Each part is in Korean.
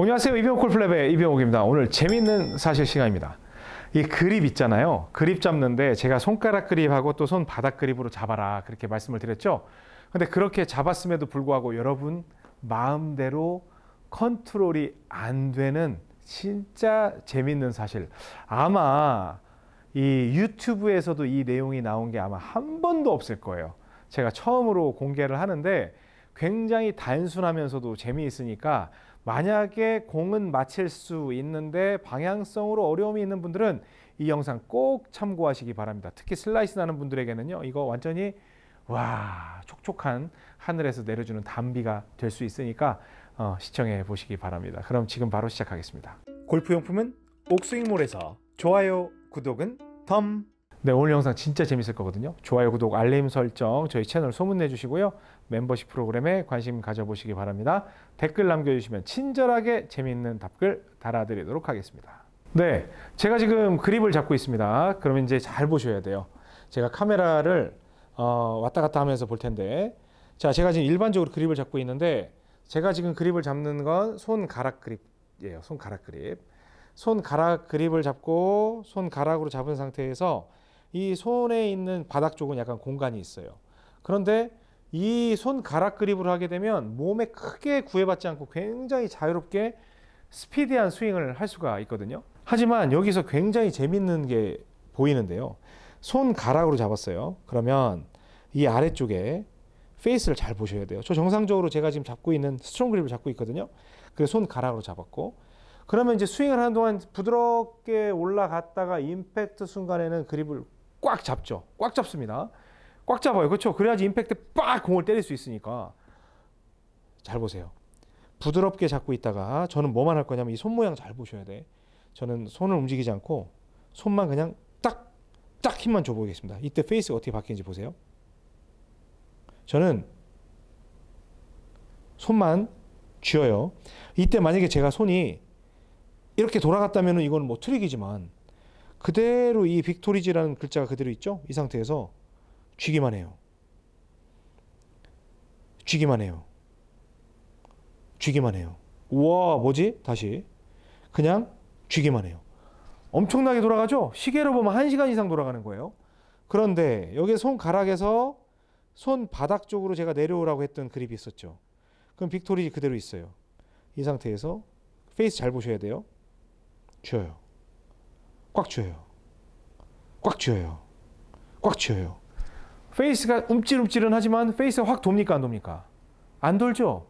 안녕하세요. 이병옥 골플랩의 이병옥입니다. 오늘 재밌는 사실 시간입니다. 이 그립 있잖아요. 그립 잡는데 제가 손가락 그립하고 또 손바닥 그립으로 잡아라 그렇게 말씀을 드렸죠. 근데 그렇게 잡았음에도 불구하고 여러분 마음대로 컨트롤이 안 되는 진짜 재밌는 사실. 아마 이 유튜브에서도 이 내용이 나온 게 아마 한 번도 없을 거예요. 제가 처음으로 공개를 하는데 굉장히 단순하면서도 재미있으니까 만약에 공은 맞힐 수 있는데 방향성으로 어려움이 있는 분들은 이 영상 꼭 참고하시기 바랍니다. 특히 슬라이스 나는 분들에게는요. 이거 완전히 와 촉촉한 하늘에서 내려주는 단비가 될 수 있으니까 어, 시청해 보시기 바랍니다. 그럼 지금 바로 시작하겠습니다. 골프 용품은 옥스윙몰에서 좋아요, 구독은 덤! 네, 오늘 영상 진짜 재밌을 거거든요. 좋아요, 구독, 알림 설정, 저희 채널 소문내 주시고요. 멤버십 프로그램에 관심 가져보시기 바랍니다. 댓글 남겨주시면 친절하게 재밌는 답글 달아드리도록 하겠습니다. 네, 제가 지금 그립을 잡고 있습니다. 그러면 이제 잘 보셔야 돼요. 제가 카메라를 어, 왔다 갔다 하면서 볼 텐데 자, 제가 지금 일반적으로 그립을 잡고 있는데 제가 지금 그립을 잡는 건 손가락 그립이에요. 손가락 그립. 손가락 그립을 잡고 손가락으로 잡은 상태에서 이 손에 있는 바닥 쪽은 약간 공간이 있어요. 그런데 이 손가락 그립을 하게 되면 몸에 크게 구애받지 않고 굉장히 자유롭게 스피디한 스윙을 할 수가 있거든요. 하지만 여기서 굉장히 재밌는 게 보이는데요. 손가락으로 잡았어요. 그러면 이 아래쪽에 페이스를 잘 보셔야 돼요. 저 정상적으로 제가 지금 잡고 있는 스트롱 그립을 잡고 있거든요. 그래서 손가락으로 잡았고 그러면 이제 스윙을 하는 동안 부드럽게 올라갔다가 임팩트 순간에는 그립을 꽉 잡죠. 꽉 잡습니다. 꽉 잡아요. 그렇죠? 그래야지 임팩트 빡 공을 때릴 수 있으니까. 잘 보세요. 부드럽게 잡고 있다가 저는 뭐만 할 거냐면 이 손 모양 잘 보셔야 돼. 저는 손을 움직이지 않고 손만 그냥 딱, 딱 힘만 줘보겠습니다. 이때 페이스가 어떻게 바뀌는지 보세요. 저는 손만 쥐어요. 이때 만약에 제가 손이 이렇게 돌아갔다면 이건 뭐 트릭이지만 그대로 이 빅토리지라는 글자가 그대로 있죠? 이 상태에서 쥐기만 해요. 쥐기만 해요. 쥐기만 해요. 우와, 뭐지? 다시. 그냥 쥐기만 해요. 엄청나게 돌아가죠? 시계로 보면 1시간 이상 돌아가는 거예요. 그런데 여기 손가락에서 손바닥 쪽으로 제가 내려오라고 했던 그립이 있었죠. 그럼 빅토리 그대로 있어요. 이 상태에서 페이스 잘 보셔야 돼요. 쥐어요. 꽉 쥐어요. 꽉 쥐어요. 꽉 쥐어요. 페이스가 움찔움찔은 하지만 페이스가 확 돕니까 안 돕니까? 안 돌죠.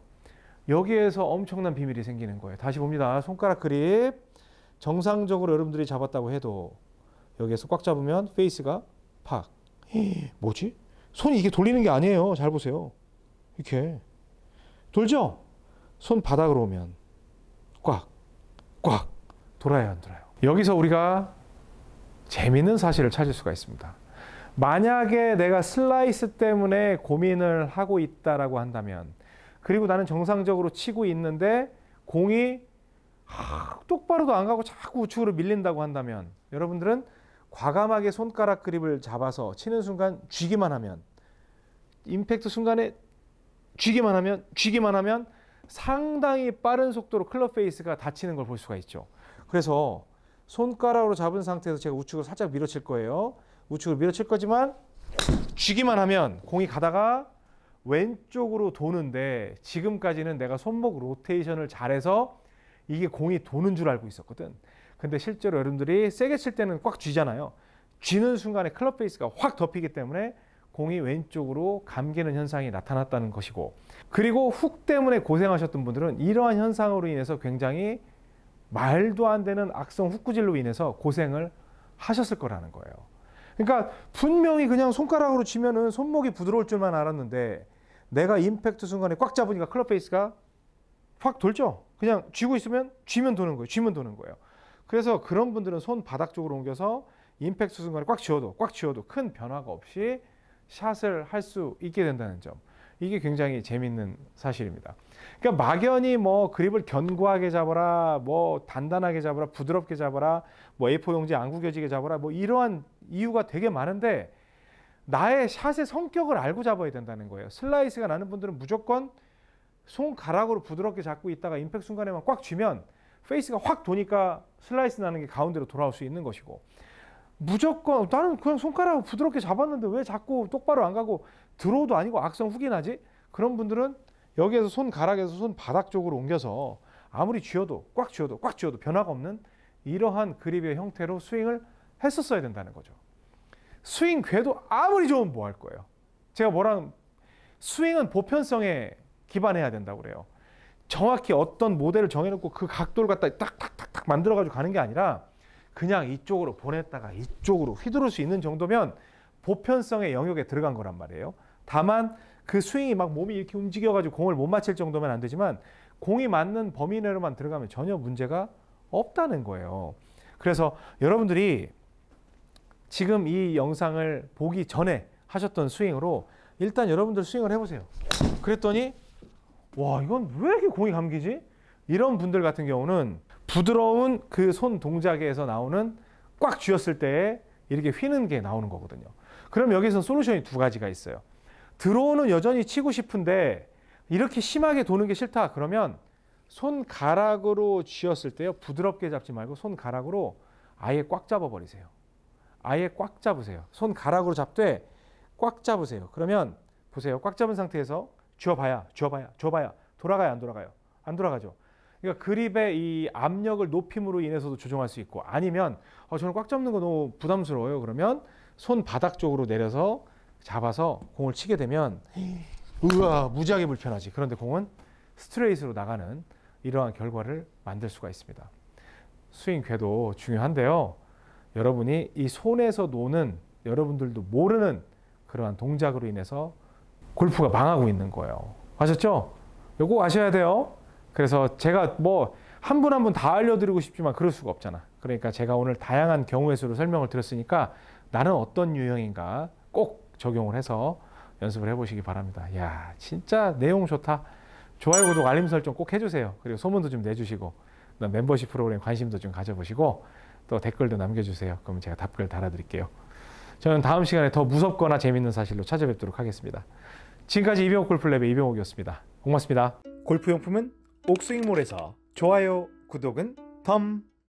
여기에서 엄청난 비밀이 생기는 거예요. 다시 봅니다. 손가락 그립 정상적으로 여러분들이 잡았다고 해도 여기에서 꽉 잡으면 페이스가 팍. 뭐지? 손이 이게 돌리는 게 아니에요. 잘 보세요. 이렇게 돌죠. 손 바닥으로 오면 꽉, 꽉 돌아요, 안 돌아요. 여기서 우리가 재미있는 사실을 찾을 수가 있습니다. 만약에 내가 슬라이스 때문에 고민을 하고 있다라고 한다면 그리고 나는 정상적으로 치고 있는데 공이 똑바로도 안 가고 자꾸 우측으로 밀린다고 한다면 여러분들은 과감하게 손가락 그립을 잡아서 치는 순간 쥐기만 하면 임팩트 순간에 쥐기만 하면 쥐기만 하면 상당히 빠른 속도로 클럽 페이스가 닫히는 걸 볼 수가 있죠. 그래서 손가락으로 잡은 상태에서 제가 우측으로 살짝 밀어칠 거예요. 우측으로 밀어칠 거지만 쥐기만 하면 공이 가다가 왼쪽으로 도는데 지금까지는 내가 손목 로테이션을 잘해서 이게 공이 도는 줄 알고 있었거든. 근데 실제로 여러분들이 세게 칠 때는 꽉 쥐잖아요. 쥐는 순간에 클럽 페이스가 확 덮이기 때문에 공이 왼쪽으로 감기는 현상이 나타났다는 것이고 그리고 훅 때문에 고생하셨던 분들은 이러한 현상으로 인해서 굉장히 말도 안 되는 악성 후구질로 인해서 고생을 하셨을 거라는 거예요. 그러니까 분명히 그냥 손가락으로 치면은 손목이 부드러울 줄만 알았는데 내가 임팩트 순간에 꽉 잡으니까 클럽 페이스가 확 돌죠. 그냥 쥐고 있으면 쥐면 도는 거예요. 쥐면 도는 거예요. 그래서 그런 분들은 손 바닥 쪽으로 옮겨서 임팩트 순간에 꽉 쥐어도 꽉 쥐어도 큰 변화가 없이 샷을 할 수 있게 된다는 점. 이게 굉장히 재밌는 사실입니다. 그러니까 막연히 뭐 그립을 견고하게 잡아라, 뭐 단단하게 잡아라, 부드럽게 잡아라, 뭐 A4 용지 안 구겨지게 잡아라, 뭐 이러한 이유가 되게 많은데 나의 샷의 성격을 알고 잡아야 된다는 거예요. 슬라이스가 나는 분들은 무조건 손가락으로 부드럽게 잡고 있다가 임팩 순간에만 꽉 쥐면 페이스가 확 도니까 슬라이스 나는 게 가운데로 돌아올 수 있는 것이고 무조건 나는 그냥 손가락으로 부드럽게 잡았는데 왜 자꾸 똑바로 안 가고 드로우도 아니고 악성 후기 나지? 그런 분들은 여기에서 손 가락에서 손 바닥 쪽으로 옮겨서 아무리 쥐어도 꽉 쥐어도 꽉 쥐어도 변화가 없는 이러한 그립의 형태로 스윙을 했었어야 된다는 거죠. 스윙 궤도 아무리 좋으면 뭐 할 거예요. 제가 뭐라는 스윙은 보편성에 기반해야 된다고 그래요. 정확히 어떤 모델을 정해놓고 그 각도를 갖다 딱딱딱딱 만들어가지고 가는 게 아니라 그냥 이쪽으로 보냈다가 이쪽으로 휘두를 수 있는 정도면 보편성의 영역에 들어간 거란 말이에요. 다만 그 스윙이 막 몸이 이렇게 움직여가지고 공을 못 맞힐 정도면 안 되지만 공이 맞는 범위 내로만 들어가면 전혀 문제가 없다는 거예요. 그래서 여러분들이 지금 이 영상을 보기 전에 하셨던 스윙으로 일단 여러분들 스윙을 해보세요. 그랬더니 와 이건 왜 이렇게 공이 감기지? 이런 분들 같은 경우는 부드러운 그 손 동작에서 나오는 꽉 쥐었을 때 이렇게 휘는 게 나오는 거거든요. 그럼 여기서 솔루션이 두 가지가 있어요. 드로우는 여전히 치고 싶은데 이렇게 심하게 도는 게 싫다 그러면 손가락으로 쥐었을 때요 부드럽게 잡지 말고 손가락으로 아예 꽉 잡아버리세요. 아예 꽉 잡으세요. 손가락으로 잡되 꽉 잡으세요. 그러면 보세요. 꽉 잡은 상태에서 쥐어봐야 쥐어봐야 쥐어봐야 돌아가요안 돌아가요. 안 돌아가죠. 그러니까 그립의 이 압력을 높임으로 인해서도 조정할 수 있고 아니면 어, 저는 꽉 잡는 거 너무 부담스러워요. 그러면 손 바닥 쪽으로 내려서 잡아서 공을 치게 되면 우와 무지하게 불편하지. 그런데 공은 스트레이트로 나가는 이러한 결과를 만들 수가 있습니다. 스윙 궤도 중요한데요. 여러분이 이 손에서 노는 여러분들도 모르는 그러한 동작으로 인해서 골프가 망하고 있는 거예요. 아셨죠? 요거 아셔야 돼요. 그래서 제가 뭐 한 분 한 분 다 알려드리고 싶지만 그럴 수가 없잖아. 그러니까 제가 오늘 다양한 경우의 수로 설명을 드렸으니까 나는 어떤 유형인가 적용을 해서 연습을 해보시기 바랍니다. 야 진짜 내용 좋다. 좋아요, 구독, 알림 설정 꼭 해주세요. 그리고 소문도 좀 내주시고 멤버십 프로그램 관심도 좀 가져보시고 또 댓글도 남겨주세요. 그러면 제가 답글 달아드릴게요. 저는 다음 시간에 더 무섭거나 재밌는 사실로 찾아뵙도록 하겠습니다. 지금까지 이병옥 골프랩의 이병옥이었습니다. 고맙습니다. 골프용품은 옥스윙몰에서 좋아요, 구독은 덤.